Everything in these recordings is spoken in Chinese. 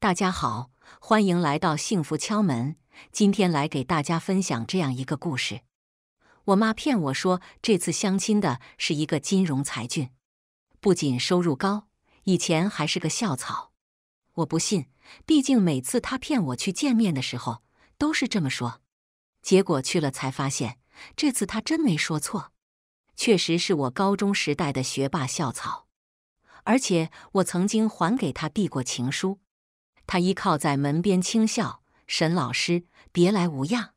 大家好，欢迎来到幸福敲门。今天来给大家分享这样一个故事。我妈骗我说，这次相亲的是一个金融才俊，不仅收入高，以前还是个校草。我不信，毕竟每次她骗我去见面的时候都是这么说。结果去了才发现，这次她真没说错，确实是我高中时代的学霸校草，而且我曾经还给他递过情书。他依靠在门边轻笑：“沈老师，别来无恙。”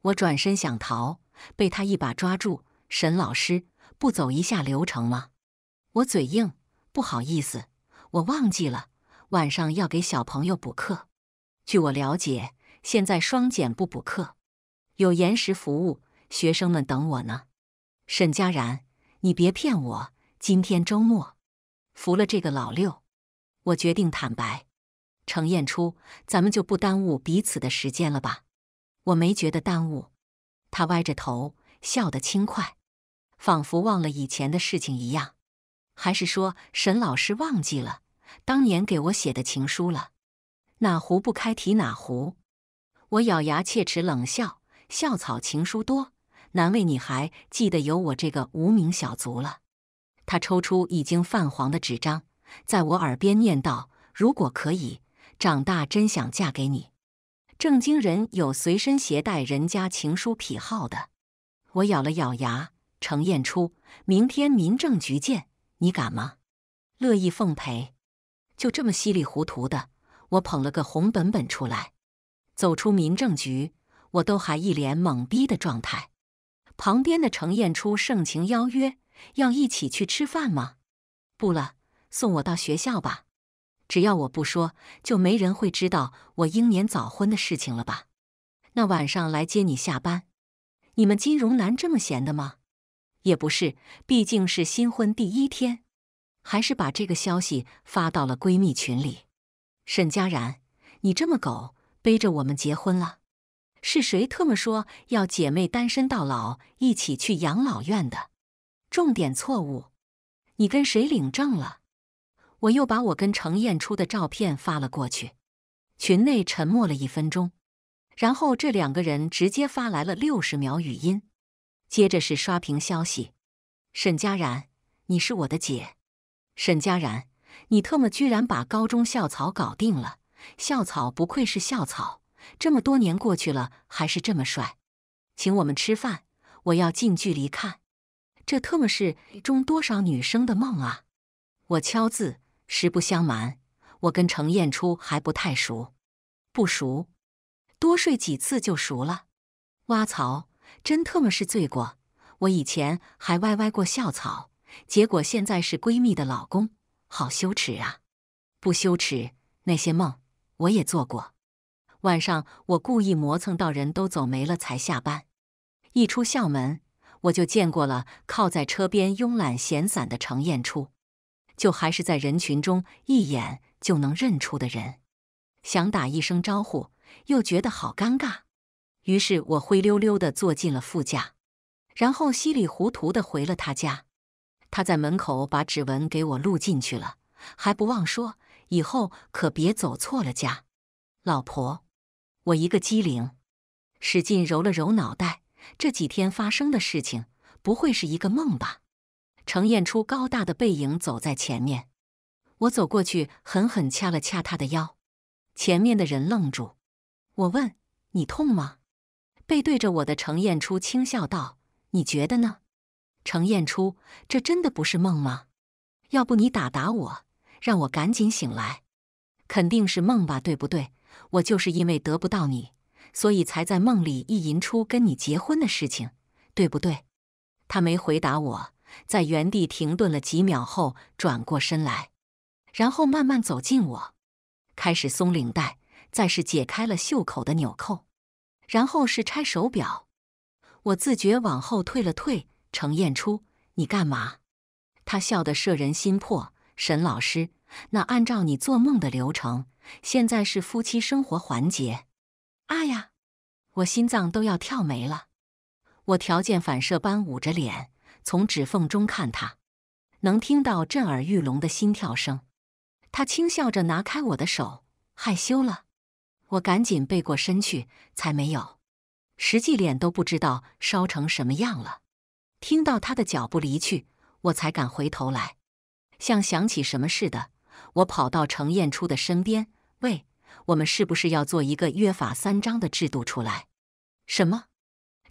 我转身想逃，被他一把抓住。“沈老师，不走一下流程吗？”我嘴硬：“不好意思，我忘记了，晚上要给小朋友补课。”据我了解，现在双减不补课，有延时服务，学生们等我呢。沈佳然，你别骗我，今天周末，服了这个老六，我决定坦白。程彦初，咱们就不耽误彼此的时间了吧？我没觉得耽误。他歪着头，笑得轻快，仿佛忘了以前的事情一样。还是说沈老师忘记了当年给我写的情书了？哪壶不开提哪壶？我咬牙切齿冷笑：“校草情书多，难为你还记得有我这个无名小卒了。”他抽出已经泛黄的纸张，在我耳边念道：“如果可以。”长大真想嫁给你，正经人有随身携带人家情书癖好的。我咬了咬牙，程燕初，明天民政局见，你敢吗？乐意奉陪。就这么稀里糊涂的，我捧了个红本本出来，走出民政局，我都还一脸懵逼的状态。旁边的程燕初盛情邀约，要一起去吃饭吗？不了，送我到学校吧。只要我不说，就没人会知道我英年早婚的事情了吧？那晚上来接你下班，你们金融男这么闲的吗？也不是，毕竟是新婚第一天，还是把这个消息发到了闺蜜群里。沈佳然，你这么狗，背着我们结婚了？是谁特么说要姐妹单身到老一起去养老院的？重点错误，你跟谁领证了？我又把我跟程燕初的照片发了过去，群内沉默了一分钟，然后这两个人直接发来了六十秒语音，接着是刷屏消息：“沈佳然，你是我的姐。”“沈佳然，你特么居然把高中校草搞定了！校草不愧是校草，这么多年过去了还是这么帅，请我们吃饭，我要近距离看，这特么是中多少女生的梦啊！”我敲字。实不相瞒，我跟程艳初还不太熟，不熟，多睡几次就熟了。挖槽，真特么是罪过！我以前还歪歪过校草，结果现在是闺蜜的老公，好羞耻啊！不羞耻，那些梦我也做过。晚上我故意磨蹭到人都走没了才下班，一出校门我就见过了靠在车边慵懒闲散的程艳初。就还是在人群中一眼就能认出的人，想打一声招呼，又觉得好尴尬。于是我灰溜溜的坐进了副驾，然后稀里糊涂的回了他家。他在门口把指纹给我录进去了，还不忘说：“以后可别走错了家。”老婆，我一个机灵，使劲揉了揉脑袋，这几天发生的事情，不会是一个梦吧？程燕初高大的背影走在前面，我走过去，狠狠掐了掐他的腰。前面的人愣住，我问：“你痛吗？”背对着我的程燕初轻笑道：“你觉得呢？”程燕初，这真的不是梦吗？要不你打打我，让我赶紧醒来。肯定是梦吧，对不对？我就是因为得不到你，所以才在梦里意淫出跟你结婚的事情，对不对？他没回答我。在原地停顿了几秒后，转过身来，然后慢慢走近我，开始松领带，再是解开了袖口的纽扣，然后是拆手表。我自觉往后退了退。程砚初，你干嘛？他笑得摄人心魄。沈老师，那按照你做梦的流程，现在是夫妻生活环节。啊呀！我心脏都要跳没了。我条件反射般捂着脸。从指缝中看他，能听到震耳欲聋的心跳声。他轻笑着拿开我的手，害羞了。我赶紧背过身去，才没有。实际脸都不知道烧成什么样了。听到他的脚步离去，我才敢回头来。像想起什么似的，我跑到程砚初的身边，喂，我们是不是要做一个约法三章的制度出来？什么？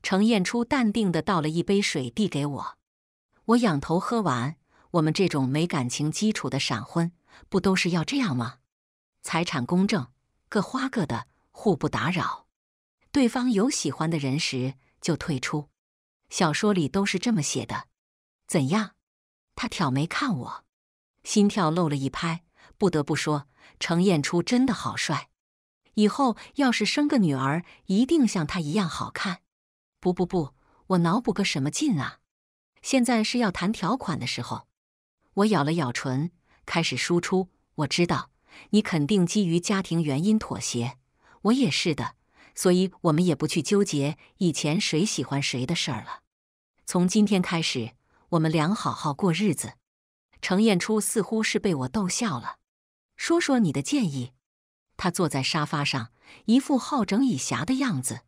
程砚初淡定地倒了一杯水递给我。我仰头喝完，我们这种没感情基础的闪婚，不都是要这样吗？财产公证，各花各的，互不打扰。对方有喜欢的人时就退出。小说里都是这么写的。怎样？他挑眉看我，心跳漏了一拍。不得不说，程燕初真的好帅。以后要是生个女儿，一定像他一样好看。不不不，我脑补个什么劲啊？现在是要谈条款的时候，我咬了咬唇，开始输出。我知道你肯定基于家庭原因妥协，我也是的，所以我们也不去纠结以前谁喜欢谁的事儿了。从今天开始，我们俩好好过日子。程燕初似乎是被我逗笑了，说说你的建议。他坐在沙发上，一副好整以暇的样子。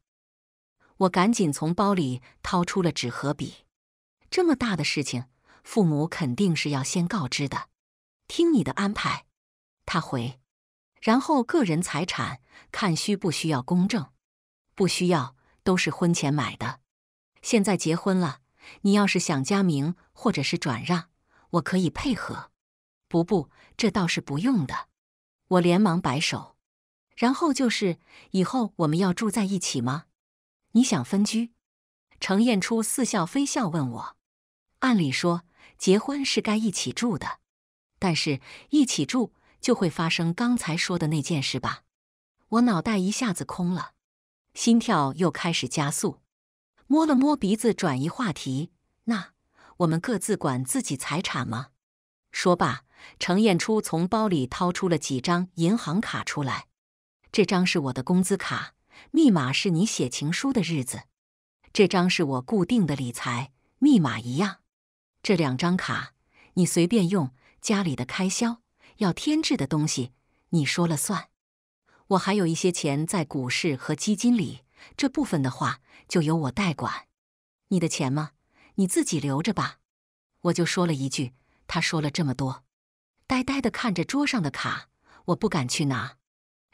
我赶紧从包里掏出了纸和笔。这么大的事情，父母肯定是要先告知的。听你的安排，他回。然后个人财产，看需不需要公证。不需要，都是婚前买的。现在结婚了，你要是想加名或者是转让，我可以配合。不不，这倒是不用的。我连忙摆手。然后就是以后我们要住在一起吗？你想分居？程燕初似笑非笑问我。按理说，结婚是该一起住的，但是一起住就会发生刚才说的那件事吧？我脑袋一下子空了，心跳又开始加速，摸了摸鼻子，转移话题。那我们各自管自己财产吗？说罢，程艳初从包里掏出了几张银行卡出来。这张是我的工资卡，密码是你写情书的日子。这张是我固定的理财，密码一样。这两张卡，你随便用。家里的开销，要添置的东西，你说了算。我还有一些钱在股市和基金里，这部分的话就由我代管。你的钱吗？你自己留着吧。我就说了一句，他说了这么多，呆呆地看着桌上的卡，我不敢去拿。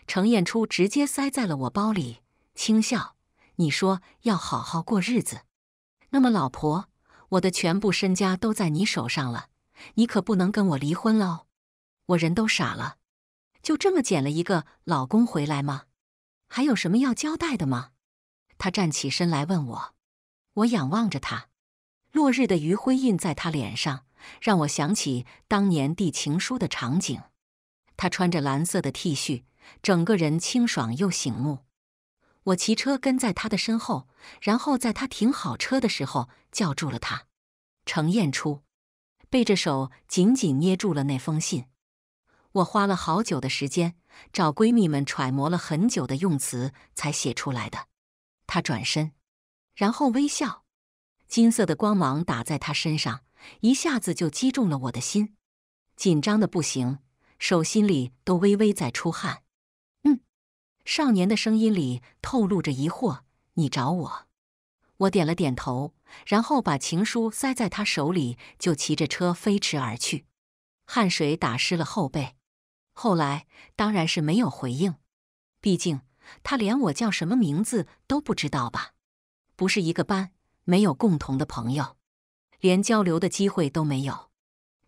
程燕初直接塞在了我包里，轻笑：“你说要好好过日子，那么老婆。”我的全部身家都在你手上了，你可不能跟我离婚喽！我人都傻了，就这么捡了一个老公回来吗？还有什么要交代的吗？他站起身来问我，我仰望着他，落日的余晖印在他脸上，让我想起当年递情书的场景。他穿着蓝色的 T 恤，整个人清爽又醒目。我骑车跟在他的身后，然后在他停好车的时候叫住了他。程彦初背着手，紧紧捏住了那封信。我花了好久的时间，找闺蜜们揣摩了很久的用词，才写出来的。他转身，然后微笑，金色的光芒打在他身上，一下子就击中了我的心。紧张的不行，手心里都微微在出汗。少年的声音里透露着疑惑：“你找我？”我点了点头，然后把情书塞在他手里，就骑着车飞驰而去。汗水打湿了后背。后来当然是没有回应，毕竟他连我叫什么名字都不知道吧？不是一个班，没有共同的朋友，连交流的机会都没有。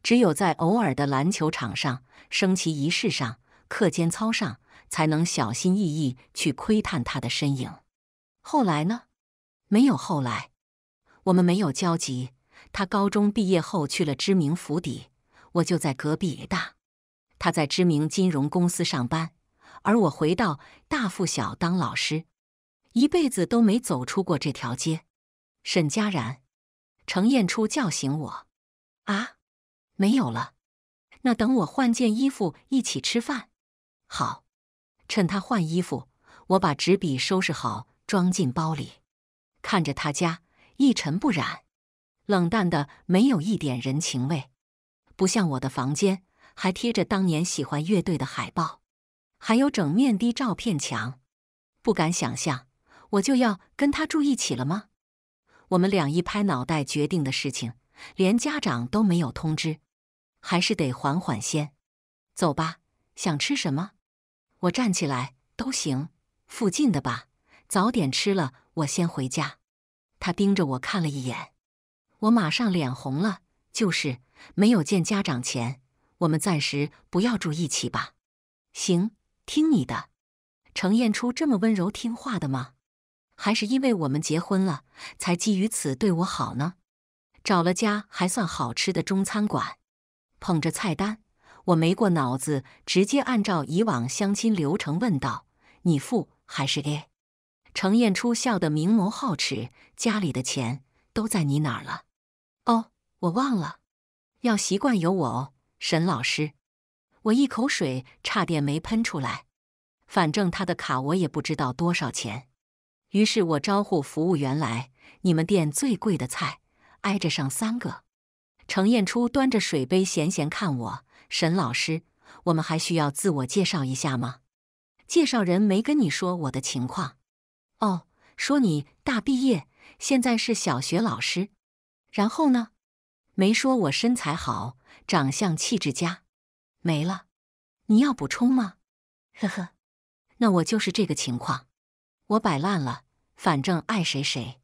只有在偶尔的篮球场上、升旗仪式、上课间操上。才能小心翼翼去窥探他的身影。后来呢？没有后来，我们没有交集。他高中毕业后去了知名府邸，我就在隔壁大。他在知名金融公司上班，而我回到大附小当老师，一辈子都没走出过这条街。沈佳然，程砚初叫醒我啊！没有了，那等我换件衣服一起吃饭。好。趁他换衣服，我把纸笔收拾好，装进包里。看着他家一尘不染，冷淡的没有一点人情味，不像我的房间，还贴着当年喜欢乐队的海报，还有整面的照片墙。不敢想象，我就要跟他住一起了吗？我们俩一拍脑袋决定的事情，连家长都没有通知，还是得缓缓先。走吧，想吃什么？我站起来都行，附近的吧，早点吃了，我先回家。他盯着我看了一眼，我马上脸红了。就是没有见家长前，我们暂时不要住一起吧。行，听你的。程艳初这么温柔听话的吗？还是因为我们结婚了才基于此对我好呢？找了家还算好吃的中餐馆，捧着菜单。我没过脑子，直接按照以往相亲流程问道：“你付还是 A？” 程砚初笑得明眸皓齿，家里的钱都在你哪儿了？哦，我忘了，要习惯有我哦，沈老师。我一口水差点没喷出来。反正他的卡我也不知道多少钱。于是我招呼服务员来：“你们店最贵的菜，挨着上三个。”程燕初端着水杯闲闲看我。沈老师，我们还需要自我介绍一下吗？介绍人没跟你说我的情况，哦，说你大毕业，现在是小学老师，然后呢，没说我身材好，长相气质佳，没了，你要补充吗？呵呵，那我就是这个情况，我摆烂了，反正爱谁谁，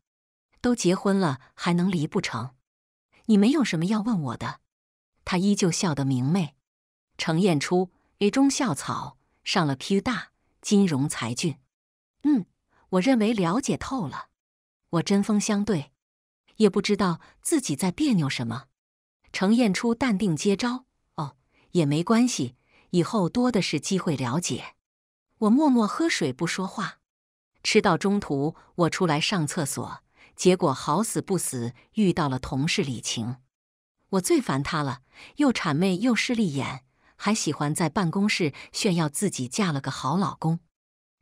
都结婚了还能离不成？你没有什么要问我的？他依旧笑得明媚。程彦初，雨中校草，上了 P 大，金融才俊。嗯，我认为了解透了。我针锋相对，也不知道自己在别扭什么。程彦初淡定接招。哦，也没关系，以后多的是机会了解。我默默喝水不说话。吃到中途，我出来上厕所，结果好死不死遇到了同事李晴。我最烦他了，又谄媚又势利眼。还喜欢在办公室炫耀自己嫁了个好老公，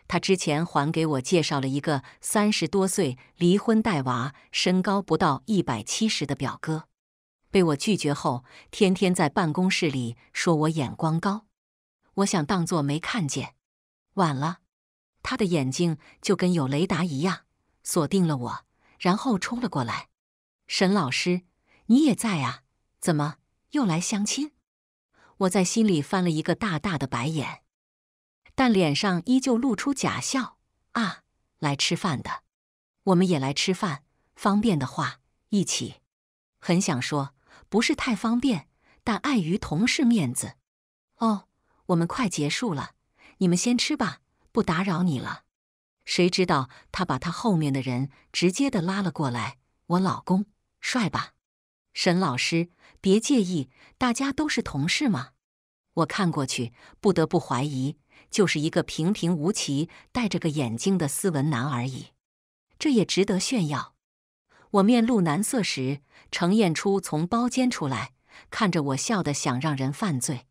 他之前还给我介绍了一个三十多岁、离婚带娃、身高不到一百七十的表哥，被我拒绝后，天天在办公室里说我眼光高，我想当作没看见。晚了，他的眼睛就跟有雷达一样，锁定了我，然后冲了过来。沈老师，你也在啊？怎么又来相亲？我在心里翻了一个大大的白眼，但脸上依旧露出假笑啊！来吃饭的，我们也来吃饭，方便的话一起。很想说不是太方便，但碍于同事面子。哦，我们快结束了，你们先吃吧，不打扰你了。谁知道他把他后面的人直接的拉了过来，我老公帅吧？沈老师，别介意，大家都是同事嘛。我看过去，不得不怀疑，就是一个平平无奇、戴着个眼镜的斯文男而已。这也值得炫耀？我面露难色时，程燕初从包间出来，看着我笑得想让人犯罪。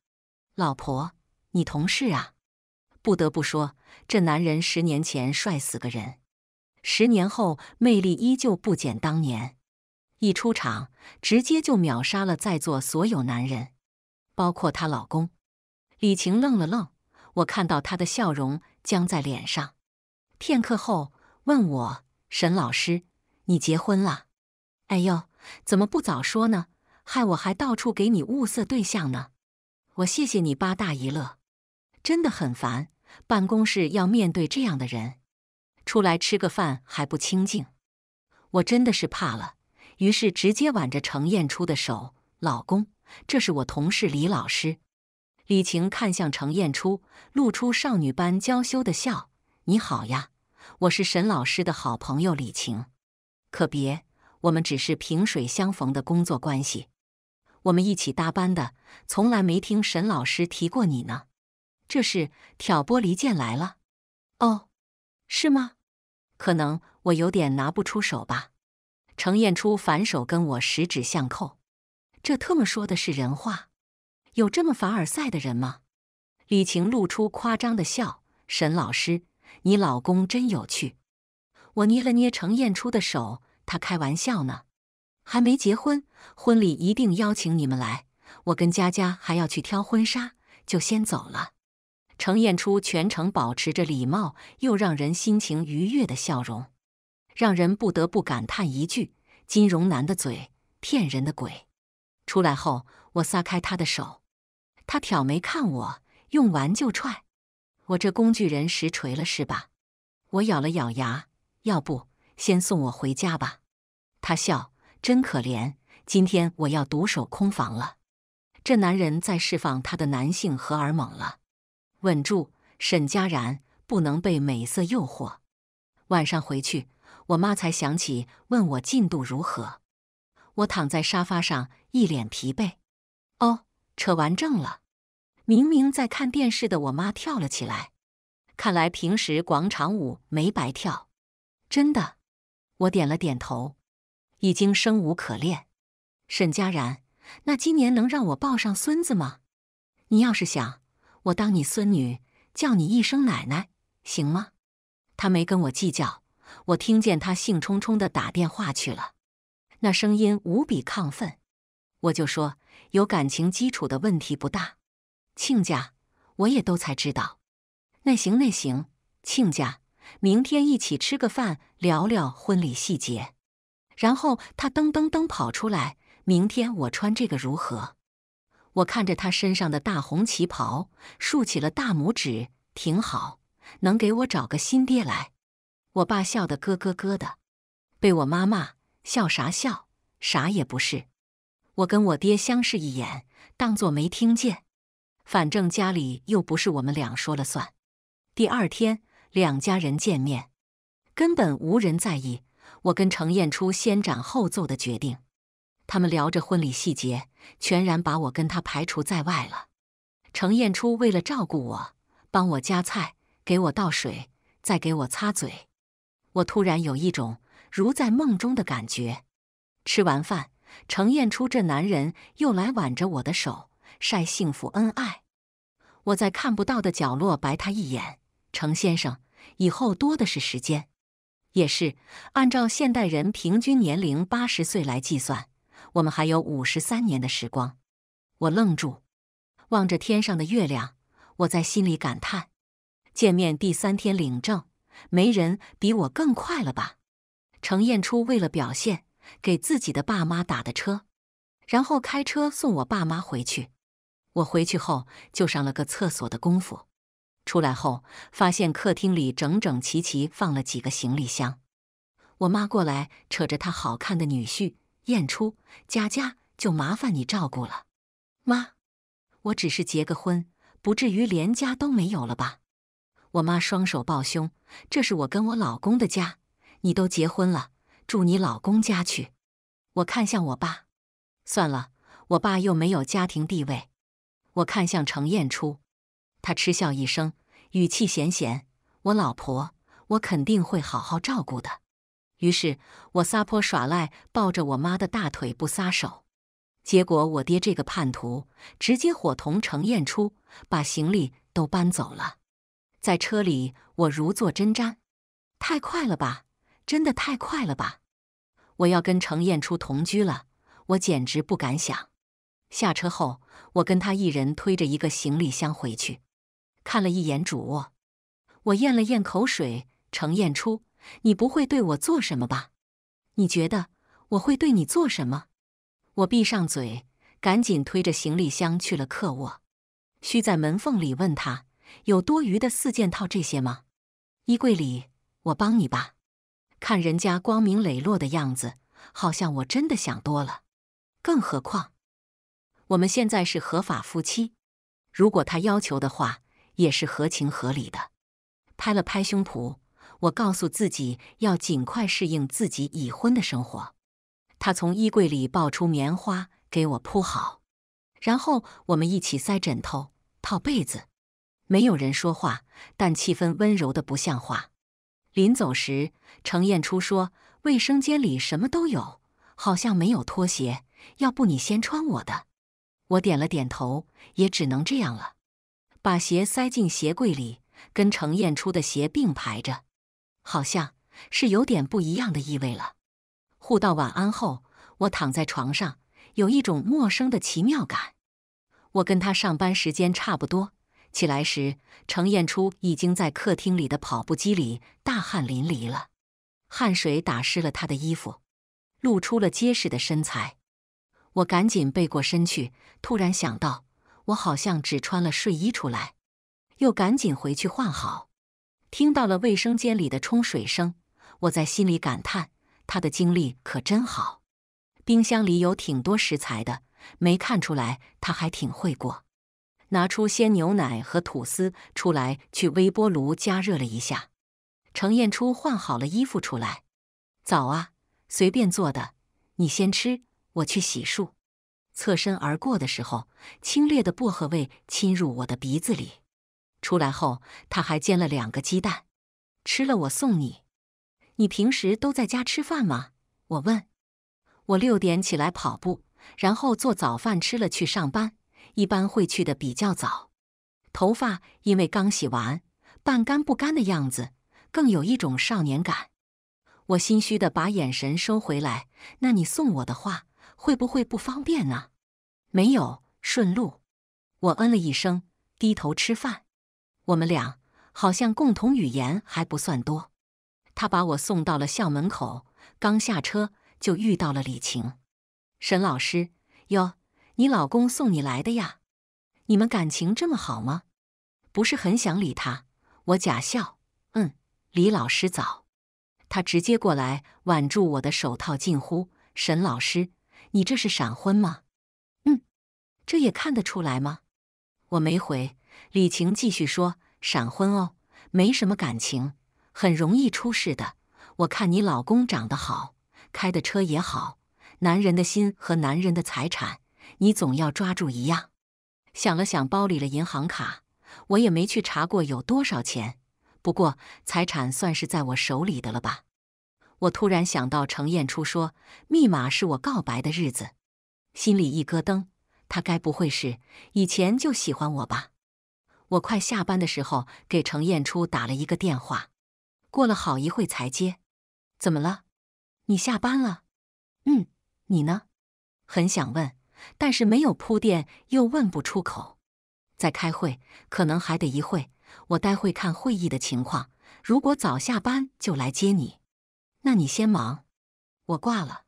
老婆，你同事啊？不得不说，这男人十年前帅死个人，十年后魅力依旧不减当年。一出场，直接就秒杀了在座所有男人，包括她老公李晴。愣了愣，我看到她的笑容僵在脸上，片刻后问我：“沈老师，你结婚了？”“哎呦，怎么不早说呢？害我还到处给你物色对象呢。”“我谢谢你八大姨乐，真的很烦。办公室要面对这样的人，出来吃个饭还不清静，我真的是怕了。”于是直接挽着程砚初的手，老公，这是我同事李老师。李晴看向程砚初，露出少女般娇羞的笑：“你好呀，我是沈老师的好朋友李晴。可别，我们只是萍水相逢的工作关系。我们一起搭班的，从来没听沈老师提过你呢。这是挑拨离间来了？哦，是吗？可能我有点拿不出手吧。”程砚初反手跟我十指相扣，这特么说的是人话？有这么凡尔赛的人吗？李晴露出夸张的笑：“沈老师，你老公真有趣。”我捏了捏程砚初的手，他开玩笑呢，还没结婚，婚礼一定邀请你们来。我跟佳佳还要去挑婚纱，就先走了。程砚初全程保持着礼貌又让人心情愉悦的笑容。让人不得不感叹一句：“金融男的嘴，骗人的鬼！”出来后，我撒开他的手，他挑眉看我，用完就踹，我这工具人实锤了是吧？我咬了咬牙，要不先送我回家吧？他笑，真可怜，今天我要独守空房了。这男人在释放他的男性荷尔蒙了，稳住，沈佳然不能被美色诱惑，晚上回去。我妈才想起问我进度如何，我躺在沙发上一脸疲惫。哦，扯完证了。明明在看电视的我妈跳了起来，看来平时广场舞没白跳。真的，我点了点头。已经生无可恋。沈佳然，那今年能让我抱上孙子吗？你要是想我当你孙女，叫你一声奶奶行吗？她没跟我计较。我听见他兴冲冲的打电话去了，那声音无比亢奋。我就说有感情基础的问题不大。亲家，我也都才知道。那行，那行，亲家，明天一起吃个饭，聊聊婚礼细节。然后他噔噔噔跑出来，明天我穿这个如何？我看着他身上的大红旗袍，竖起了大拇指，挺好，能给我找个新爹来。我爸笑得咯咯咯的，被我妈骂笑啥笑啥也不是。我跟我爹相视一眼，当作没听见。反正家里又不是我们俩说了算。第二天两家人见面，根本无人在意我跟程燕初先斩后奏的决定。他们聊着婚礼细节，全然把我跟他排除在外了。程燕初为了照顾我，帮我夹菜，给我倒水，再给我擦嘴。我突然有一种如在梦中的感觉。吃完饭，程彦初这男人又来挽着我的手晒幸福恩爱。我在看不到的角落白他一眼：“程先生，以后多的是时间。”也是按照现代人平均年龄八十岁来计算，我们还有五十三年的时光。我愣住，望着天上的月亮，我在心里感叹：见面第三天领证。没人比我更快了吧？程燕初为了表现，给自己的爸妈打的车，然后开车送我爸妈回去。我回去后就上了个厕所的功夫，出来后发现客厅里整整齐齐放了几个行李箱。我妈过来扯着她好看的女婿燕初：“佳佳，就麻烦你照顾了。”妈，我只是结个婚，不至于连家都没有了吧？我妈双手抱胸，这是我跟我老公的家，你都结婚了，住你老公家去。我看向我爸，算了，我爸又没有家庭地位。我看向程燕初，他嗤笑一声，语气咸咸：“我老婆，我肯定会好好照顾的。”于是，我撒泼耍赖，抱着我妈的大腿不撒手。结果，我爹这个叛徒直接伙同程燕初，把行李都搬走了。在车里，我如坐针毡，太快了吧，真的太快了吧！我要跟程彦初同居了，我简直不敢想。下车后，我跟他一人推着一个行李箱回去，看了一眼主卧，我咽了咽口水。程彦初，你不会对我做什么吧？你觉得我会对你做什么？我闭上嘴，赶紧推着行李箱去了客卧，需在门缝里问他。有多余的四件套这些吗？衣柜里，我帮你吧。看人家光明磊落的样子，好像我真的想多了。更何况，我们现在是合法夫妻，如果他要求的话，也是合情合理的。拍了拍胸脯，我告诉自己要尽快适应自己已婚的生活。他从衣柜里抱出棉花给我铺好，然后我们一起塞枕头、套被子。没有人说话，但气氛温柔的不像话。临走时，程燕初说：“卫生间里什么都有，好像没有拖鞋，要不你先穿我的。”我点了点头，也只能这样了。把鞋塞进鞋柜里，跟程燕初的鞋并排着，好像是有点不一样的意味了。互道晚安后，我躺在床上，有一种陌生的奇妙感。我跟他上班时间差不多。起来时，程燕初已经在客厅里的跑步机里大汗淋漓了，汗水打湿了他的衣服，露出了结实的身材。我赶紧背过身去，突然想到，我好像只穿了睡衣出来，又赶紧回去换好。听到了卫生间里的冲水声，我在心里感叹，他的精力可真好。冰箱里有挺多食材的，没看出来他还挺会过。拿出鲜牛奶和吐司出来，去微波炉加热了一下。程砚初换好了衣服出来，早啊，随便做的，你先吃，我去洗漱。侧身而过的时候，清冽的薄荷味侵入我的鼻子里。出来后，他还煎了两个鸡蛋，吃了我送你。你平时都在家吃饭吗？我问。我六点起来跑步，然后做早饭吃了去上班。一般会去的比较早，头发因为刚洗完，半干不干的样子，更有一种少年感。我心虚的把眼神收回来。那你送我的话，会不会不方便呢？没有，顺路。我嗯了一声，低头吃饭。我们俩好像共同语言还不算多。他把我送到了校门口，刚下车就遇到了李晴、沈老师。哟。你老公送你来的呀？你们感情这么好吗？不是很想理他。我假笑，嗯，李老师早。他直接过来挽住我的手套，近乎沈老师，你这是闪婚吗？嗯，这也看得出来吗？我没回。李晴继续说：“闪婚哦，没什么感情，很容易出事的。我看你老公长得好，开的车也好，男人的心和男人的财产。”你总要抓住一样。想了想，包里的银行卡，我也没去查过有多少钱。不过财产算是在我手里的了吧。我突然想到程燕初说密码是我告白的日子，心里一咯噔，他该不会是以前就喜欢我吧？我快下班的时候给程燕初打了一个电话，过了好一会才接。怎么了？你下班了？嗯，你呢？很想问。但是没有铺垫，又问不出口。在开会，可能还得一会。我待会看会议的情况，如果早下班就来接你。那你先忙，我挂了。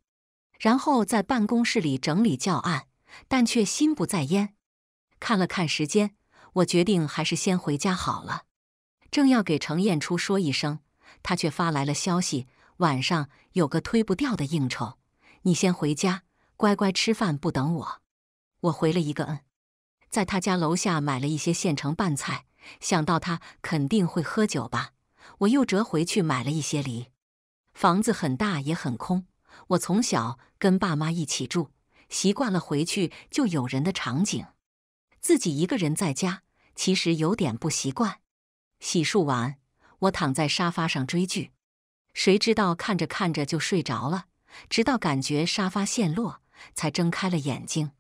然后在办公室里整理教案，但却心不在焉。看了看时间，我决定还是先回家好了。正要给程燕初说一声，他却发来了消息：晚上有个推不掉的应酬，你先回家。乖乖吃饭不等我，我回了一个嗯。在他家楼下买了一些现成拌菜，想到他肯定会喝酒吧，我又折回去买了一些梨。房子很大也很空，我从小跟爸妈一起住，习惯了回去就有人的场景，自己一个人在家其实有点不习惯。洗漱完，我躺在沙发上追剧，谁知道看着看着就睡着了，直到感觉沙发陷落。才睁开了眼睛，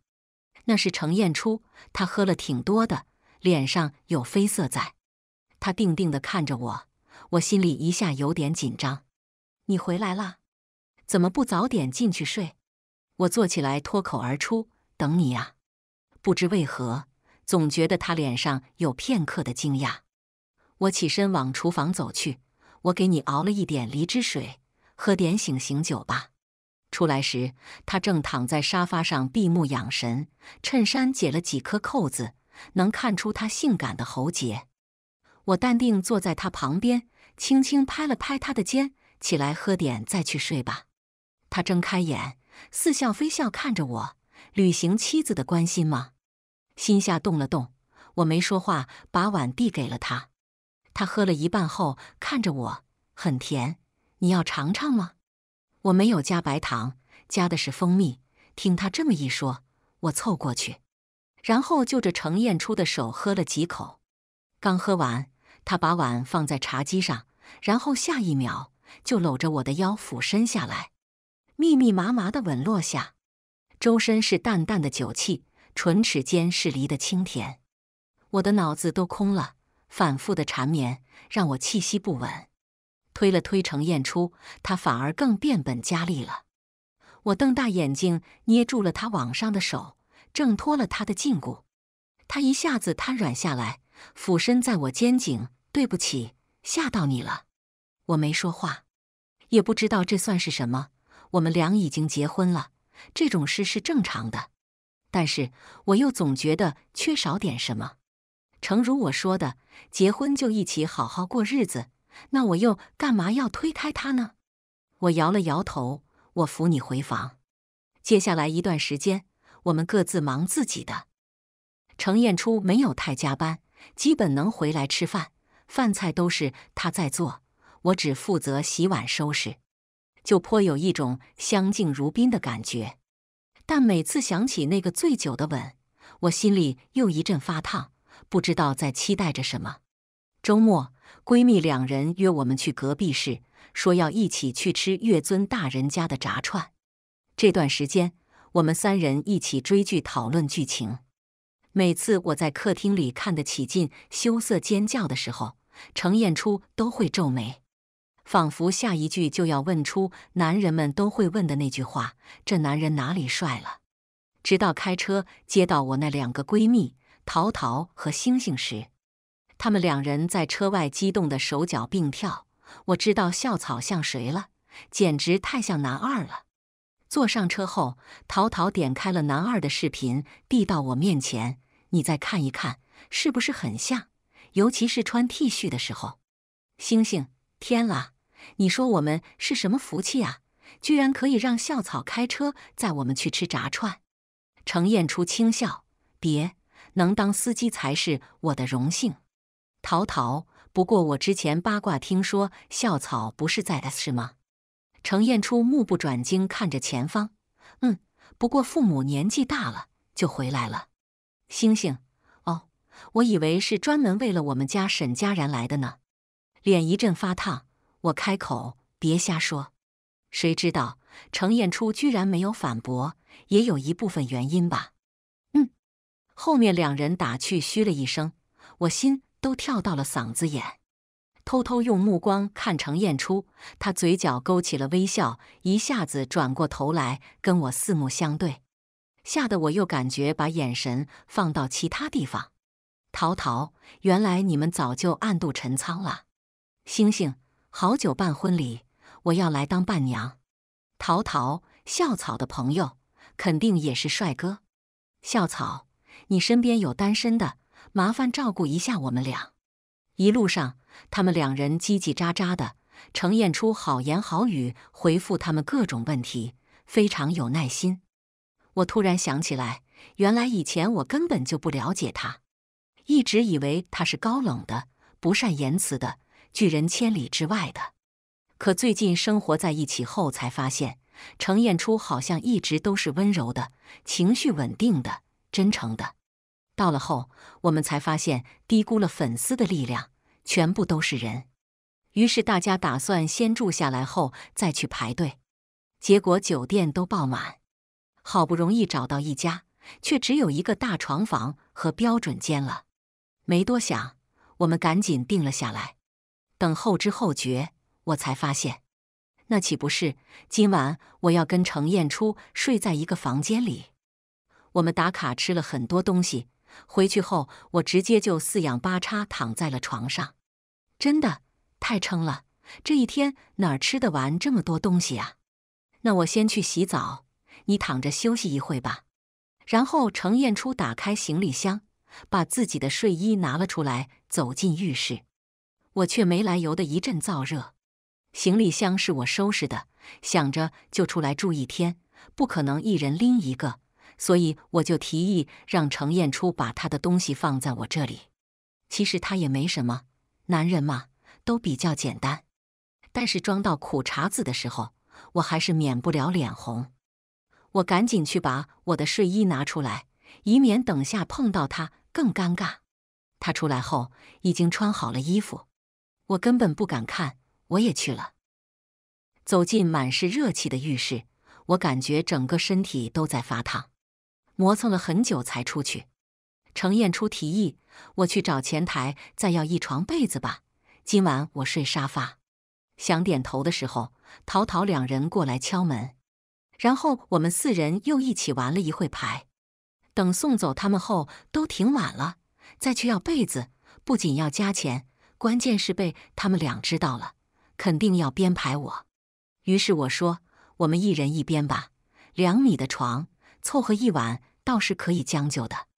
那是程砚初，他喝了挺多的，脸上有绯色在。他定定地看着我，我心里一下有点紧张。你回来啦？怎么不早点进去睡？我坐起来，脱口而出：“等你啊！”不知为何，总觉得他脸上有片刻的惊讶。我起身往厨房走去，我给你熬了一点梨汁水，喝点醒醒酒吧。出来时，他正躺在沙发上闭目养神，衬衫解了几颗扣子，能看出他性感的喉结。我淡定坐在他旁边，轻轻拍了拍他的肩，起来喝点再去睡吧。他睁开眼，似笑非笑看着我，履行妻子的关心吗？心下动了动，我没说话，把碗递给了他。他喝了一半后，看着我，很甜，你要尝尝吗？我没有加白糖，加的是蜂蜜。听他这么一说，我凑过去，然后就着程晏初的手喝了几口。刚喝完，他把碗放在茶几上，然后下一秒就搂着我的腰，俯身下来，密密麻麻的吻落下，周身是淡淡的酒气，唇齿间是梨的清甜。我的脑子都空了，反复的缠绵让我气息不稳。推了推程彦初，他反而更变本加厉了。我瞪大眼睛，捏住了他往上的手，挣脱了他的禁锢。他一下子瘫软下来，俯身在我肩颈：“对不起，吓到你了。”我没说话，也不知道这算是什么。我们俩已经结婚了，这种事是正常的。但是我又总觉得缺少点什么。诚如我说的，结婚就一起好好过日子。那我又干嘛要推开他呢？我摇了摇头，我扶你回房。接下来一段时间，我们各自忙自己的。程砚初没有太加班，基本能回来吃饭，饭菜都是他在做，我只负责洗碗收拾，就颇有一种相敬如宾的感觉。但每次想起那个醉酒的吻，我心里又一阵发烫，不知道在期待着什么。周末。闺蜜两人约我们去隔壁市，说要一起去吃月尊大人家的炸串。这段时间，我们三人一起追剧讨论剧情。每次我在客厅里看得起劲、羞涩尖叫的时候，程燕初都会皱眉，仿佛下一句就要问出男人们都会问的那句话：“这男人哪里帅了？”直到开车接到我那两个闺蜜陶陶和星星时。他们两人在车外激动的手脚并跳，我知道校草像谁了，简直太像男二了。坐上车后，陶陶点开了男二的视频，递到我面前：“你再看一看，是不是很像？尤其是穿 T 恤的时候。”星星，天啦！你说我们是什么福气啊？居然可以让校草开车载我们去吃炸串。程燕初轻笑：“别，能当司机才是我的荣幸。”陶陶，不过我之前八卦听说校草不是在 S 吗？程晏初目不转睛看着前方，嗯，不过父母年纪大了就回来了。星星，哦，我以为是专门为了我们家沈佳然来的呢，脸一阵发烫。我开口，别瞎说。谁知道程晏初居然没有反驳，也有一部分原因吧。嗯，后面两人打趣，嘘了一声，我心。都跳到了嗓子眼，偷偷用目光看程艳初，他嘴角勾起了微笑，一下子转过头来跟我四目相对，吓得我又感觉把眼神放到其他地方。陶陶，原来你们早就暗度陈仓了。星星，好久办婚礼，我要来当伴娘。陶陶，校草的朋友肯定也是帅哥。校草，你身边有单身的？麻烦照顾一下我们俩。一路上，他们两人叽叽喳喳的，程彦初好言好语回复他们各种问题，非常有耐心。我突然想起来，原来以前我根本就不了解他，一直以为他是高冷的、不善言辞的、拒人千里之外的。可最近生活在一起后，才发现程彦初好像一直都是温柔的、情绪稳定的、真诚的。到了后，我们才发现低估了粉丝的力量，全部都是人。于是大家打算先住下来，后再去排队。结果酒店都爆满，好不容易找到一家，却只有一个大床房和标准间了。没多想，我们赶紧定了下来。等后知后觉，我才发现，那岂不是今晚我要跟程燕初睡在一个房间里？我们打卡吃了很多东西。回去后，我直接就四仰八叉躺在了床上，真的太撑了。这一天哪儿吃得完这么多东西啊？那我先去洗澡，你躺着休息一会吧。然后程燕初打开行李箱，把自己的睡衣拿了出来，走进浴室。我却没来由的一阵燥热。行李箱是我收拾的，想着就出来住一天，不可能一人拎一个。所以我就提议让程燕初把他的东西放在我这里。其实他也没什么，男人嘛都比较简单。但是装到苦茶子的时候，我还是免不了脸红。我赶紧去把我的睡衣拿出来，以免等下碰到他更尴尬。他出来后已经穿好了衣服，我根本不敢看。我也去了，走进满是热气的浴室，我感觉整个身体都在发烫。磨蹭了很久才出去，程砚初提议：“我去找前台再要一床被子吧，今晚我睡沙发。”想点头的时候，陶陶两人过来敲门，然后我们四人又一起玩了一会牌。等送走他们后，都挺晚了，再去要被子不仅要加钱，关键是被他们俩知道了，肯定要编排我。于是我说：“我们一人一边吧，两米的床。”凑合一晚倒是可以将就的，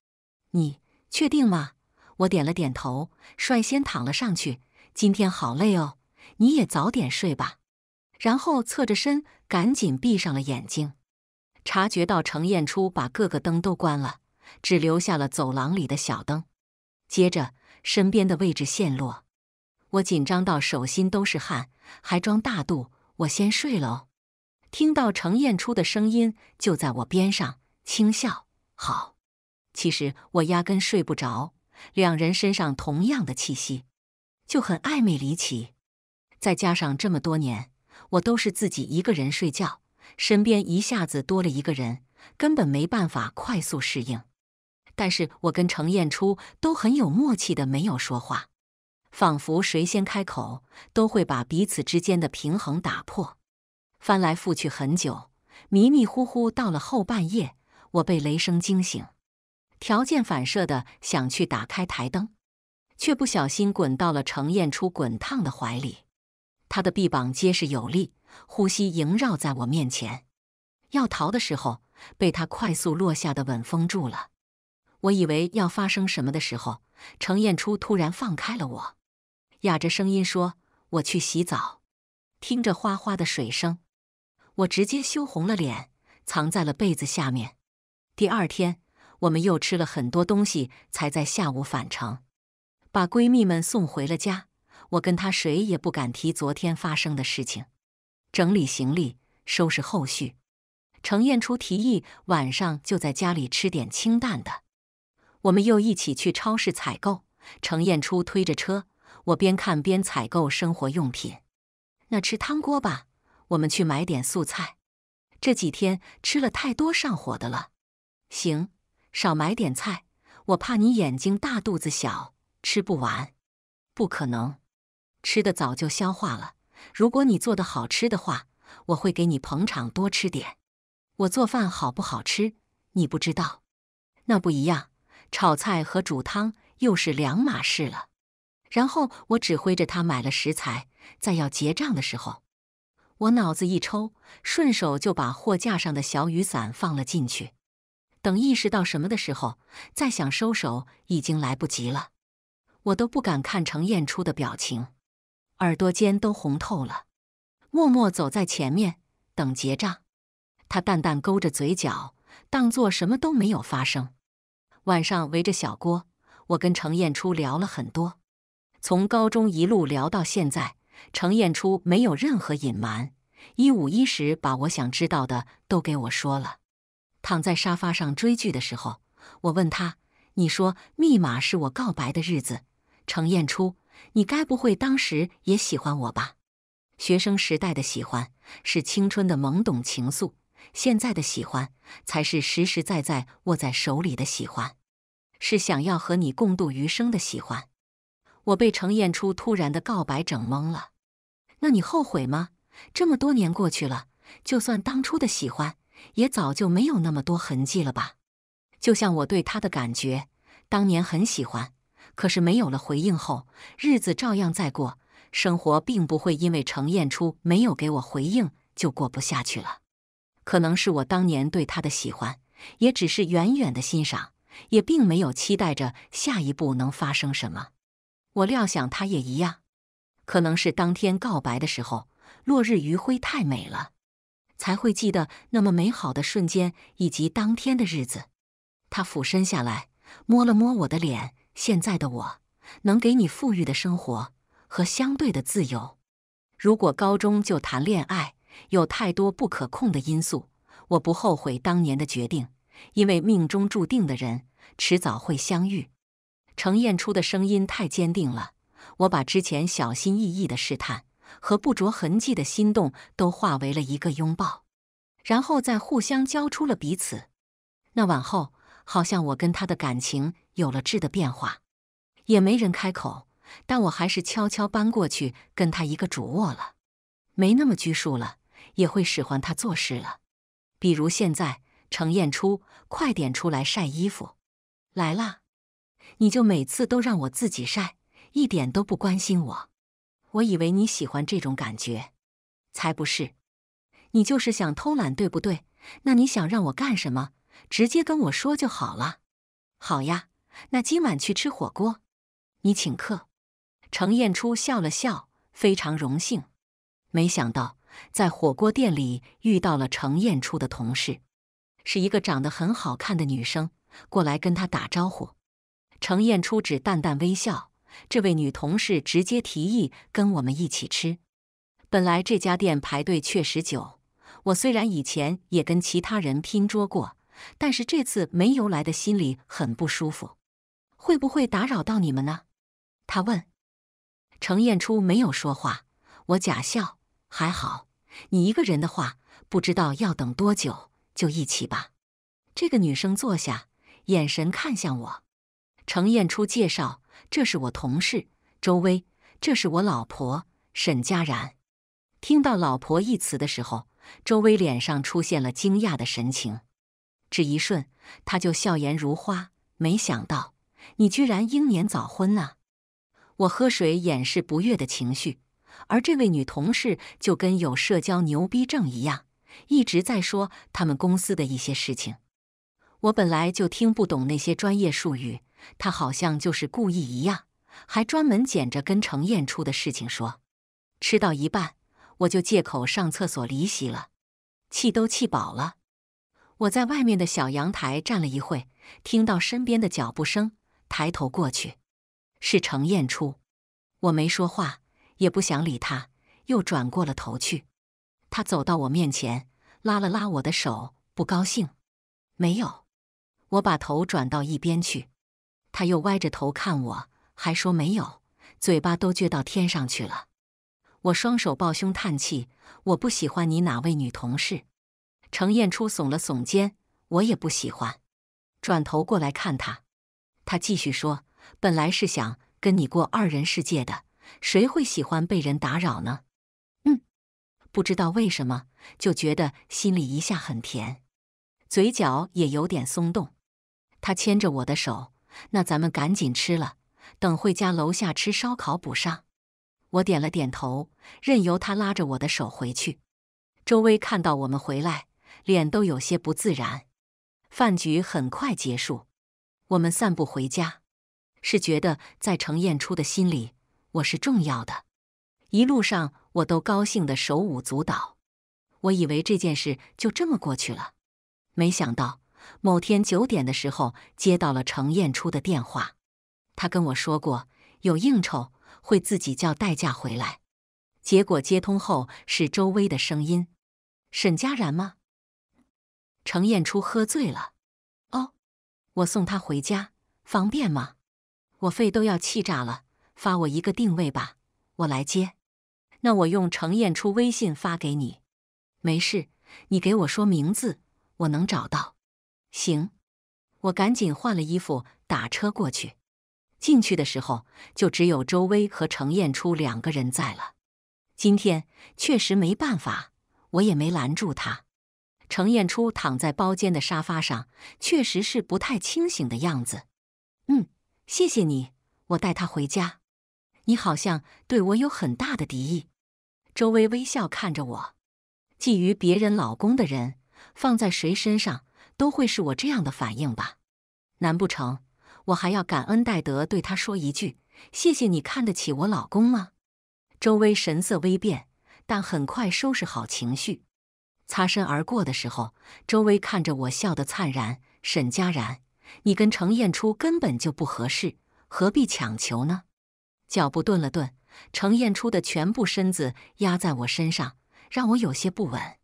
你确定吗？我点了点头，率先躺了上去。今天好累哦，你也早点睡吧。然后侧着身，赶紧闭上了眼睛。察觉到程燕初把各个灯都关了，只留下了走廊里的小灯。接着，身边的位置陷落，我紧张到手心都是汗，还装大度，我先睡了。听到程燕初的声音，就在我边上轻笑。好，其实我压根睡不着。两人身上同样的气息，就很暧昧离奇。再加上这么多年，我都是自己一个人睡觉，身边一下子多了一个人，根本没办法快速适应。但是我跟程燕初都很有默契的没有说话，仿佛谁先开口，都会把彼此之间的平衡打破。翻来覆去很久，迷迷糊糊到了后半夜，我被雷声惊醒，条件反射的想去打开台灯，却不小心滚到了程彦初滚烫的怀里。他的臂膀结实有力，呼吸萦绕在我面前。要逃的时候，被他快速落下的吻封住了。我以为要发生什么的时候，程彦初突然放开了我，哑着声音说：“我去洗澡。”听着哗哗的水声。我直接羞红了脸，藏在了被子下面。第二天，我们又吃了很多东西，才在下午返程，把闺蜜们送回了家。我跟她谁也不敢提昨天发生的事情。整理行李，收拾后续。程艳初提议晚上就在家里吃点清淡的。我们又一起去超市采购。程艳初推着车，我边看边采购生活用品。那吃汤锅吧。我们去买点素菜，这几天吃了太多上火的了。行，少买点菜，我怕你眼睛大肚子小吃不完。不可能，吃的早就消化了。如果你做的好吃的话，我会给你捧场多吃点。我做饭好不好吃，你不知道。那不一样，炒菜和煮汤又是两码事了。然后我指挥着他买了食材，在要结账的时候。我脑子一抽，顺手就把货架上的小雨伞放了进去。等意识到什么的时候，再想收手已经来不及了。我都不敢看程燕初的表情，耳朵尖都红透了，默默走在前面等结账。他淡淡勾着嘴角，当做什么都没有发生。晚上围着小锅，我跟程燕初聊了很多，从高中一路聊到现在。程现初没有任何隐瞒，一五一十把我想知道的都给我说了。躺在沙发上追剧的时候，我问他：“你说密码是我告白的日子，程彦初，你该不会当时也喜欢我吧？”学生时代的喜欢是青春的懵懂情愫，现在的喜欢才是实实在在握在手里的喜欢，是想要和你共度余生的喜欢。我被程燕初突然的告白整懵了。那你后悔吗？这么多年过去了，就算当初的喜欢，也早就没有那么多痕迹了吧？就像我对他的感觉，当年很喜欢，可是没有了回应后，日子照样在过，生活并不会因为程燕初没有给我回应就过不下去了。可能是我当年对他的喜欢，也只是远远的欣赏，也并没有期待着下一步能发生什么。我料想他也一样，可能是当天告白的时候，落日余晖太美了，才会记得那么美好的瞬间以及当天的日子。他俯身下来，摸了摸我的脸。现在的我，能给你富裕的生活和相对的自由。如果高中就谈恋爱，有太多不可控的因素，我不后悔当年的决定，因为命中注定的人，迟早会相遇。程彦初的声音太坚定了，我把之前小心翼翼的试探和不着痕迹的心动都化为了一个拥抱，然后再互相交出了彼此。那晚后，好像我跟他的感情有了质的变化。也没人开口，但我还是悄悄搬过去跟他一个主卧了，没那么拘束了，也会使唤他做事了。比如现在，程彦初，快点出来晒衣服。来了。你就每次都让我自己晒，一点都不关心我。我以为你喜欢这种感觉，才不是。你就是想偷懒，对不对？那你想让我干什么？直接跟我说就好了。好呀，那今晚去吃火锅，你请客。程燕初笑了笑，非常荣幸。没想到在火锅店里遇到了程燕初的同事，是一个长得很好看的女生，过来跟他打招呼。程燕初只淡淡微笑。这位女同事直接提议跟我们一起吃。本来这家店排队确实久，我虽然以前也跟其他人拼桌过，但是这次没由来的心里很不舒服。会不会打扰到你们呢？她问。程燕初没有说话，我假笑，还好。你一个人的话，不知道要等多久，就一起吧。这个女生坐下，眼神看向我。程燕初介绍：“这是我同事周薇，这是我老婆沈佳然。”听到“老婆”一词的时候，周薇脸上出现了惊讶的神情，只一瞬，她就笑颜如花。没想到你居然英年早婚啊！我喝水掩饰不悦的情绪，而这位女同事就跟有社交牛逼症一样，一直在说他们公司的一些事情。我本来就听不懂那些专业术语。他好像就是故意一样，还专门捡着跟程燕出的事情说。吃到一半，我就借口上厕所离席了，气都气饱了。我在外面的小阳台站了一会，听到身边的脚步声，抬头过去，是程燕初。我没说话，也不想理他，又转过了头去。他走到我面前，拉了拉我的手，不高兴。没有，我把头转到一边去。他又歪着头看我，还说没有，嘴巴都撅到天上去了。我双手抱胸叹气，我不喜欢你哪位女同事？程砚初耸了耸肩，我也不喜欢。转头过来看他，他继续说：“本来是想跟你过二人世界的，谁会喜欢被人打扰呢？”嗯，不知道为什么就觉得心里一下很甜，嘴角也有点松动。他牵着我的手。那咱们赶紧吃了，等会家楼下吃烧烤补上。我点了点头，任由他拉着我的手回去。周薇看到我们回来，脸都有些不自然。饭局很快结束，我们散步回家，是觉得在程彦初的心里我是重要的。一路上我都高兴的手舞足蹈，我以为这件事就这么过去了，没想到。某天九点的时候，接到了程燕初的电话。他跟我说过有应酬会自己叫代驾回来。结果接通后是周薇的声音：“沈佳然吗？”程燕初喝醉了。哦，我送他回家方便吗？我肺都要气炸了，发我一个定位吧，我来接。那我用程燕初微信发给你。没事，你给我说名字，我能找到。行，我赶紧换了衣服，打车过去。进去的时候，就只有周薇和程艳初两个人在了。今天确实没办法，我也没拦住他。程艳初躺在包间的沙发上，确实是不太清醒的样子。嗯，谢谢你，我带他回家。你好像对我有很大的敌意。周薇微笑看着我，觊觎别人老公的人，放在谁身上？都会是我这样的反应吧？难不成我还要感恩戴德对他说一句“谢谢你看得起我老公吗”？周薇神色微变，但很快收拾好情绪，擦身而过的时候，周薇看着我笑得灿然：“沈佳然，你跟程燕初根本就不合适，何必强求呢？”脚步顿了顿，程燕初的全部身子压在我身上，让我有些不稳。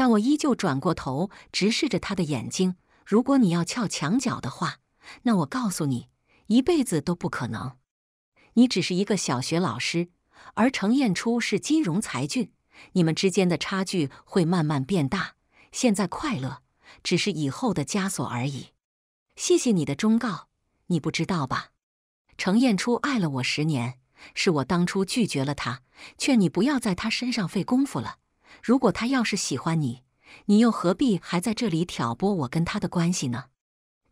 但我依旧转过头，直视着他的眼睛。如果你要翘墙角的话，那我告诉你，一辈子都不可能。你只是一个小学老师，而程彦初是金融才俊，你们之间的差距会慢慢变大。现在快乐，只是以后的枷锁而已。谢谢你的忠告，你不知道吧？程彦初爱了我十年，是我当初拒绝了他，劝你不要在他身上费功夫了。如果他要是喜欢你，你又何必还在这里挑拨我跟他的关系呢？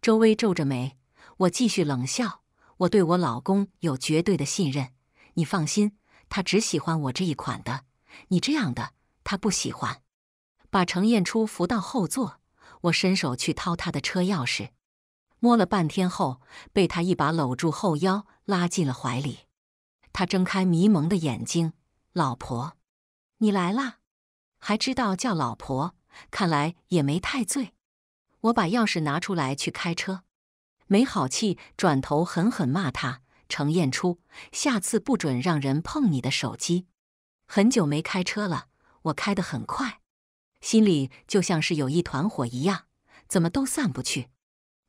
周薇皱着眉，我继续冷笑。我对我老公有绝对的信任，你放心，他只喜欢我这一款的，你这样的他不喜欢。把程砚初扶到后座，我伸手去掏他的车钥匙，摸了半天后，被他一把搂住后腰，拉进了怀里。他睁开迷蒙的眼睛，老婆，你来啦。还知道叫老婆，看来也没太醉。我把钥匙拿出来去开车，没好气转头狠狠骂他：“程燕初，下次不准让人碰你的手机。”很久没开车了，我开得很快，心里就像是有一团火一样，怎么都散不去。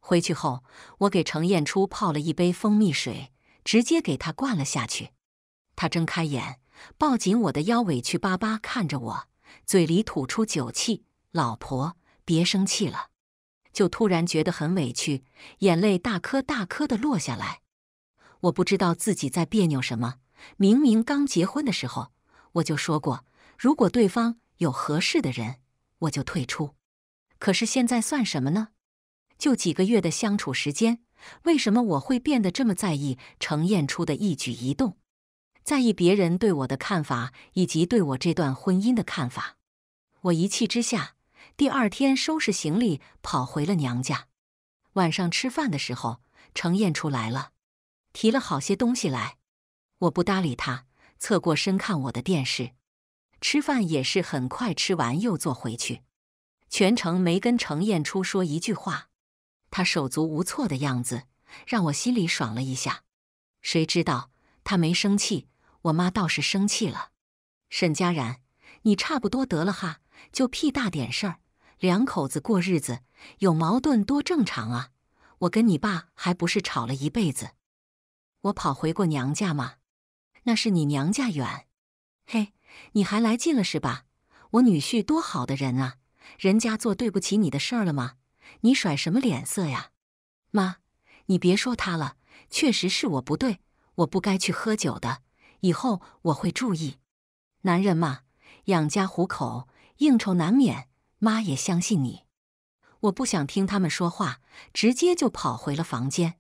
回去后，我给程燕初泡了一杯蜂蜜水，直接给他灌了下去。他睁开眼，抱紧我的腰，委屈巴巴看着我。嘴里吐出酒气，老婆别生气了，就突然觉得很委屈，眼泪大颗大颗的落下来。我不知道自己在别扭什么，明明刚结婚的时候我就说过，如果对方有合适的人，我就退出。可是现在算什么呢？就几个月的相处时间，为什么我会变得这么在意程燕初的一举一动？在意别人对我的看法，以及对我这段婚姻的看法。我一气之下，第二天收拾行李跑回了娘家。晚上吃饭的时候，程艳出来了，提了好些东西来。我不搭理他，侧过身看我的电视。吃饭也是很快吃完，又坐回去，全程没跟程艳出说一句话。他手足无措的样子，让我心里爽了一下。谁知道？他没生气，我妈倒是生气了。沈佳然，你差不多得了哈，就屁大点事儿，两口子过日子有矛盾多正常啊。我跟你爸还不是吵了一辈子，我跑回过娘家吗？那是你娘家远。嘿，你还来劲了是吧？我女婿多好的人啊，人家做对不起你的事儿了吗？你甩什么脸色呀？妈，你别说他了，确实是我不对。我不该去喝酒的，以后我会注意。男人嘛，养家糊口，应酬难免。妈也相信你。我不想听他们说话，直接就跑回了房间，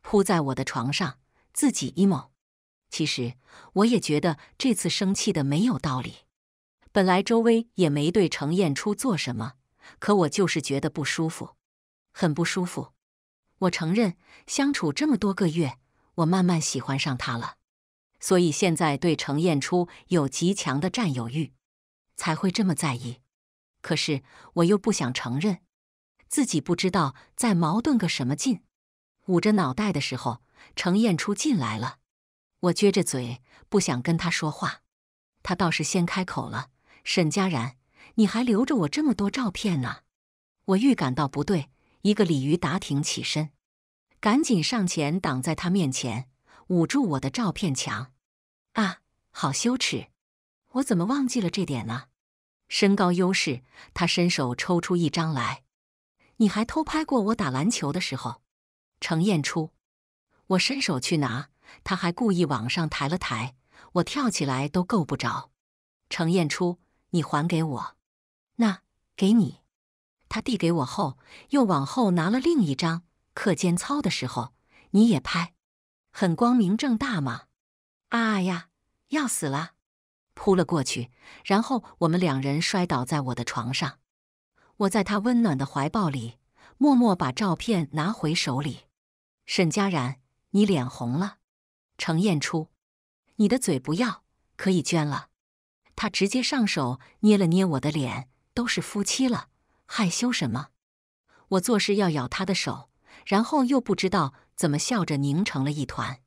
铺在我的床上自己 emo。其实我也觉得这次生气的没有道理。本来周薇也没对程艳初做什么，可我就是觉得不舒服，很不舒服。我承认，相处这么多个月。我慢慢喜欢上他了，所以现在对程燕初有极强的占有欲，才会这么在意。可是我又不想承认，自己不知道在矛盾个什么劲。捂着脑袋的时候，程燕初进来了。我撅着嘴，不想跟他说话。他倒是先开口了：“沈佳然，你还留着我这么多照片呢？”我预感到不对，一个鲤鱼打挺起身。赶紧上前挡在他面前，捂住我的照片墙。啊，好羞耻！我怎么忘记了这点呢？身高优势，他伸手抽出一张来。你还偷拍过我打篮球的时候，程燕初。我伸手去拿，他还故意往上抬了抬，我跳起来都够不着。程燕初，你还给我。那给你。他递给我后，又往后拿了另一张。课间操的时候，你也拍，很光明正大嘛！啊呀，要死了！扑了过去，然后我们两人摔倒在我的床上。我在他温暖的怀抱里，默默把照片拿回手里。沈佳然，你脸红了。程晏初，你的嘴不要，可以捐了。他直接上手捏了捏我的脸，都是夫妻了，害羞什么？我作势要咬他的手。然后又不知道怎么笑着凝成了一团，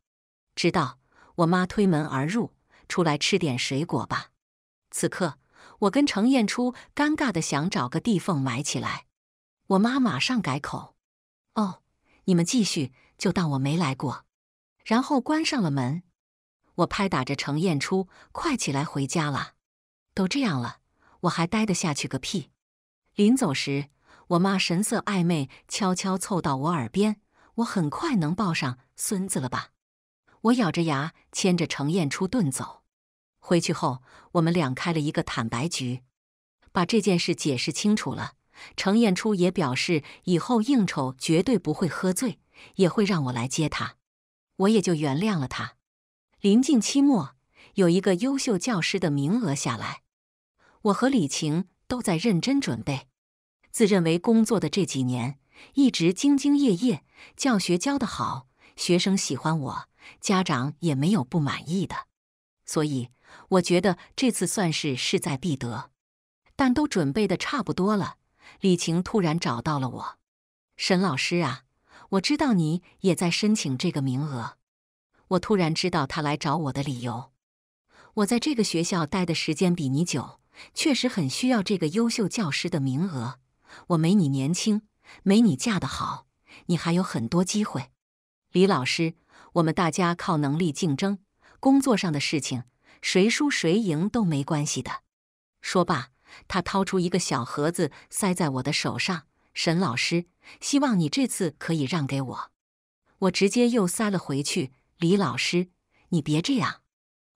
直到我妈推门而入，出来吃点水果吧。此刻，我跟程燕初尴尬的想找个地缝埋起来。我妈马上改口：“哦，你们继续，就当我没来过。”然后关上了门。我拍打着程燕初：“快起来，回家了。都这样了，我还待得下去个屁？”临走时。我妈神色暧昧，悄悄凑到我耳边：“我很快能抱上孙子了吧？”我咬着牙，牵着程彦初遁走。回去后，我们俩开了一个坦白局，把这件事解释清楚了。程彦初也表示以后应酬绝对不会喝醉，也会让我来接他。我也就原谅了他。临近期末，有一个优秀教师的名额下来，我和李晴都在认真准备。自认为工作的这几年一直兢兢业业，教学教得好，学生喜欢我，家长也没有不满意的，所以我觉得这次算是势在必得。但都准备的差不多了，李晴突然找到了我，沈老师啊，我知道你也在申请这个名额。我突然知道他来找我的理由。我在这个学校待的时间比你久，确实很需要这个优秀教师的名额。我没你年轻，没你嫁得好，你还有很多机会。李老师，我们大家靠能力竞争，工作上的事情，谁输谁赢都没关系的。说罢，他掏出一个小盒子，塞在我的手上。沈老师，希望你这次可以让给我。我直接又塞了回去。李老师，你别这样。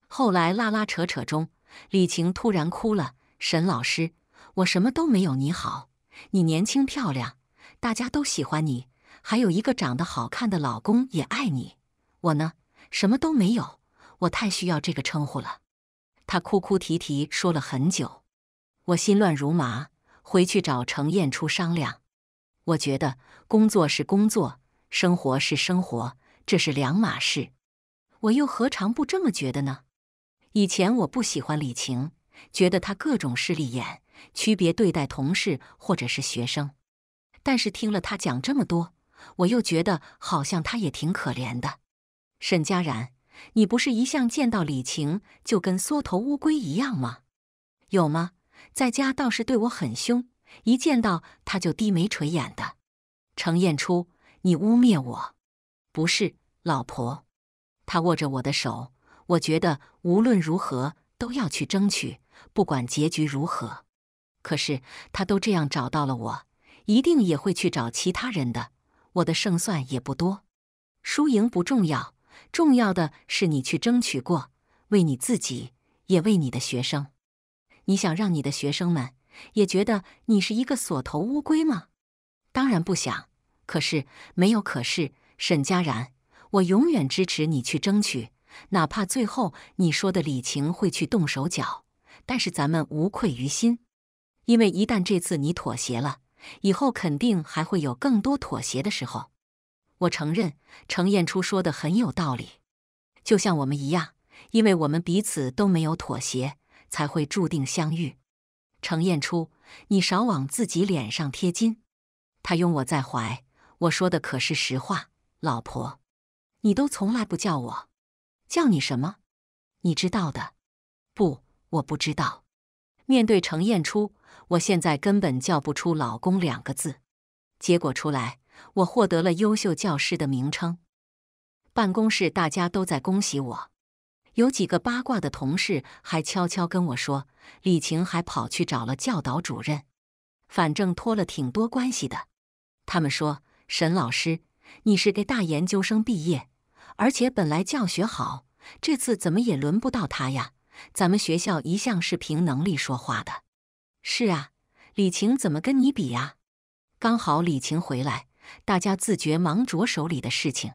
后来拉拉扯扯中，李晴突然哭了。沈老师，我什么都没有你好。你年轻漂亮，大家都喜欢你，还有一个长得好看的老公也爱你。我呢，什么都没有，我太需要这个称呼了。他哭哭啼啼说了很久，我心乱如麻，回去找程燕初商量。我觉得工作是工作，生活是生活，这是两码事。我又何尝不这么觉得呢？以前我不喜欢李晴，觉得她各种势利眼。区别对待同事或者是学生，但是听了他讲这么多，我又觉得好像他也挺可怜的。沈佳然，你不是一向见到李晴就跟缩头乌龟一样吗？有吗？在家倒是对我很凶，一见到他就低眉垂眼的。程燕初，你污蔑我，不是老婆。他握着我的手，我觉得无论如何都要去争取，不管结局如何。可是他都这样找到了我，一定也会去找其他人的。我的胜算也不多，输赢不重要，重要的是你去争取过，为你自己，也为你的学生。你想让你的学生们也觉得你是一个缩头乌龟吗？当然不想。可是没有可是，沈佳然，我永远支持你去争取，哪怕最后你说的李晴会去动手脚，但是咱们无愧于心。因为一旦这次你妥协了，以后肯定还会有更多妥协的时候。我承认，程燕初说的很有道理。就像我们一样，因为我们彼此都没有妥协，才会注定相遇。程燕初，你少往自己脸上贴金。他拥我在怀，我说的可是实话，老婆，你都从来不叫我，叫你什么？你知道的。不，我不知道。面对程燕初。我现在根本叫不出“老公”两个字。结果出来，我获得了优秀教师的名称。办公室大家都在恭喜我，有几个八卦的同事还悄悄跟我说，李晴还跑去找了教导主任，反正托了挺多关系的。他们说：“沈老师，你是个大研究生毕业，而且本来教学好，这次怎么也轮不到他呀？咱们学校一向是凭能力说话的。”是啊，李晴怎么跟你比呀？刚好李晴回来，大家自觉忙着手里的事情。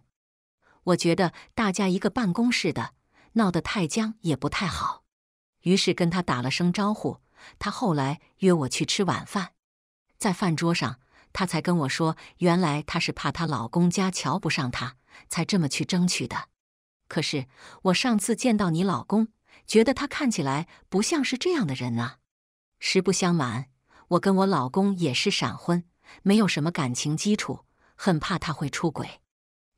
我觉得大家一个办公室的闹得太僵也不太好，于是跟他打了声招呼。他后来约我去吃晚饭，在饭桌上他才跟我说，原来他是怕她老公家瞧不上她，才这么去争取的。可是我上次见到你老公，觉得他看起来不像是这样的人啊。实不相瞒，我跟我老公也是闪婚，没有什么感情基础，很怕他会出轨。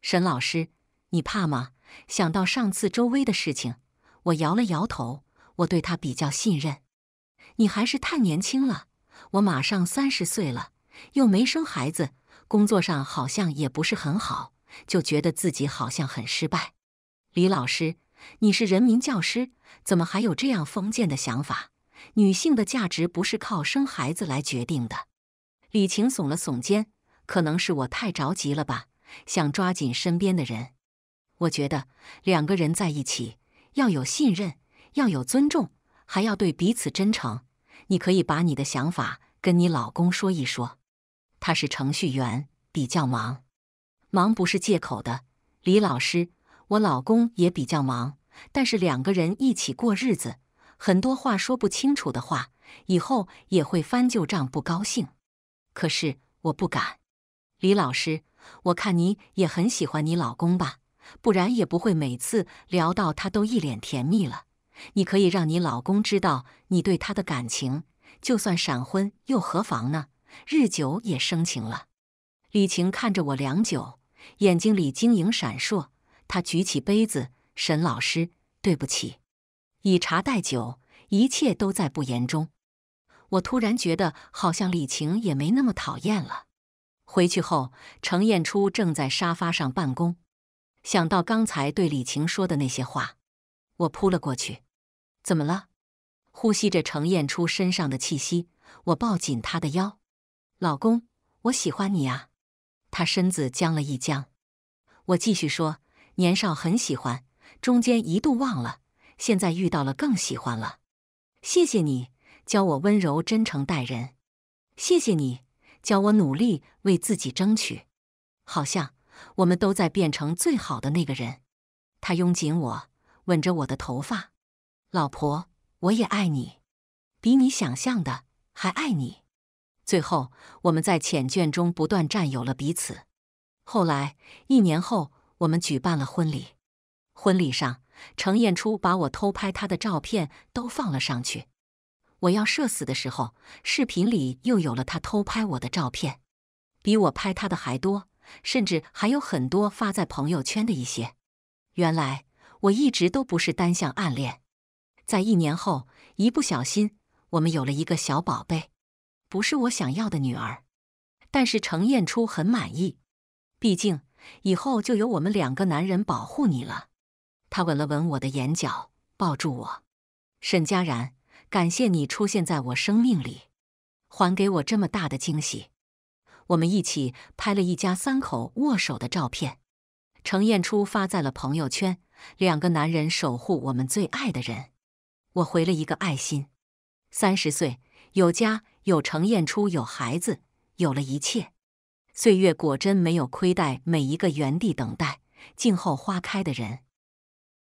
沈老师，你怕吗？想到上次周薇的事情，我摇了摇头。我对他比较信任。你还是太年轻了，我马上三十岁了，又没生孩子，工作上好像也不是很好，就觉得自己好像很失败。李老师，你是人民教师，怎么还有这样封建的想法？女性的价值不是靠生孩子来决定的。李晴耸了耸肩，可能是我太着急了吧，想抓紧身边的人。我觉得两个人在一起要有信任，要有尊重，还要对彼此真诚。你可以把你的想法跟你老公说一说。他是程序员，比较忙，忙不是借口的。李老师，我老公也比较忙，但是两个人一起过日子。很多话说不清楚的话，以后也会翻旧账不高兴。可是我不敢，李老师，我看你也很喜欢你老公吧，不然也不会每次聊到他都一脸甜蜜了。你可以让你老公知道你对他的感情，就算闪婚又何妨呢？日久也生情了。李晴看着我良久，眼睛里晶莹闪烁。她举起杯子，沈老师，对不起。以茶代酒，一切都在不言中。我突然觉得，好像李晴也没那么讨厌了。回去后，程燕初正在沙发上办公。想到刚才对李晴说的那些话，我扑了过去。怎么了？呼吸着程燕初身上的气息，我抱紧他的腰。老公，我喜欢你啊！他身子僵了一僵。我继续说：年少很喜欢，中间一度忘了。现在遇到了更喜欢了，谢谢你教我温柔真诚待人，谢谢你教我努力为自己争取，好像我们都在变成最好的那个人。他拥紧我，吻着我的头发，老婆，我也爱你，比你想象的还爱你。最后，我们在缱绻中不断占有了彼此。后来，一年后，我们举办了婚礼，婚礼上。程彦初把我偷拍他的照片都放了上去，我要社死的时候，视频里又有了他偷拍我的照片，比我拍他的还多，甚至还有很多发在朋友圈的一些。原来我一直都不是单向暗恋，在一年后一不小心，我们有了一个小宝贝，不是我想要的女儿，但是程彦初很满意，毕竟以后就有我们两个男人保护你了。他吻了吻我的眼角，抱住我。沈佳然，感谢你出现在我生命里，还给我这么大的惊喜。我们一起拍了一家三口握手的照片，程燕初发在了朋友圈。两个男人守护我们最爱的人，我回了一个爱心。三十岁，有家，有程燕初，有孩子，有了一切。岁月果真没有亏待每一个原地等待、静候花开的人。